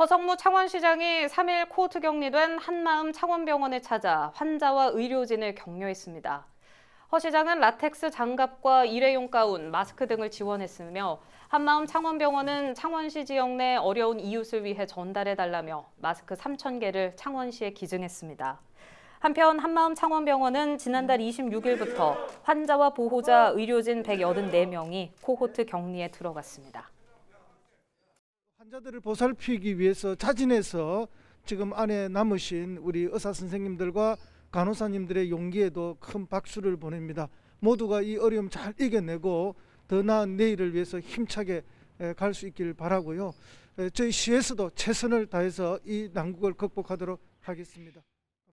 허성무 창원시장이 3일 코호트 격리된 한마음 창원병원을 찾아 환자와 의료진을 격려했습니다. 허 시장은 라텍스 장갑과 일회용 가운, 마스크 등을 지원했으며 한마음 창원병원은 창원시 지역 내 어려운 이웃을 위해 전달해달라며 마스크 3,000개를 창원시에 기증했습니다. 한편 한마음 창원병원은 지난달 26일부터 환자와 보호자, 의료진 184명이 코호트 격리에 들어갔습니다. 환자들을 보살피기 위해서 자진해서 지금 안에 남으신 우리 의사 선생님들과 간호사님들의 용기에도 큰 박수를 보냅니다. 모두가 이 어려움 잘 이겨내고 더 나은 내일을 위해서 힘차게 갈 수 있길 바라고요. 저희 시에서도 최선을 다해서 이 난국을 극복하도록 하겠습니다.